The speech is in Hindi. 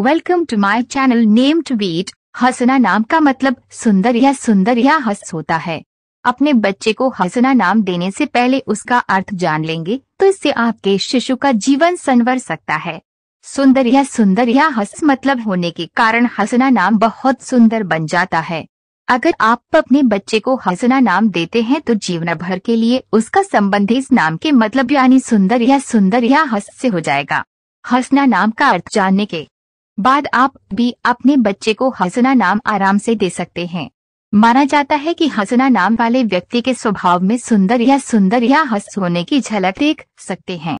welcome to my channel name to beat Hasna नाम का मतलब सुंदर या सुंदर या हस होता है अपने बच्चे को हसना नाम देने से पहले उसका अर्थ जान लेंगे तो इससे आपके शिशु का जीवन संवर सकता है सुंदर या सुंदर या हस मतलब होने के कारण हसना नाम बहुत सुंदर बन जाता है अगर आप अपने बच्चे को हसना नाम देते हैं तो जीवन भर के लिए उसका संबंध इस नाम के मतलब यानी सुंदर या सुंदर या हस से हो जाएगा हसना नाम का अर्थ जानने के बाद आप भी अपने बच्चे को हसना नाम आराम से दे सकते हैं माना जाता है कि हसना नाम वाले व्यक्ति के स्वभाव में सुंदर या सुंदर या हस होने की झलक देख सकते हैं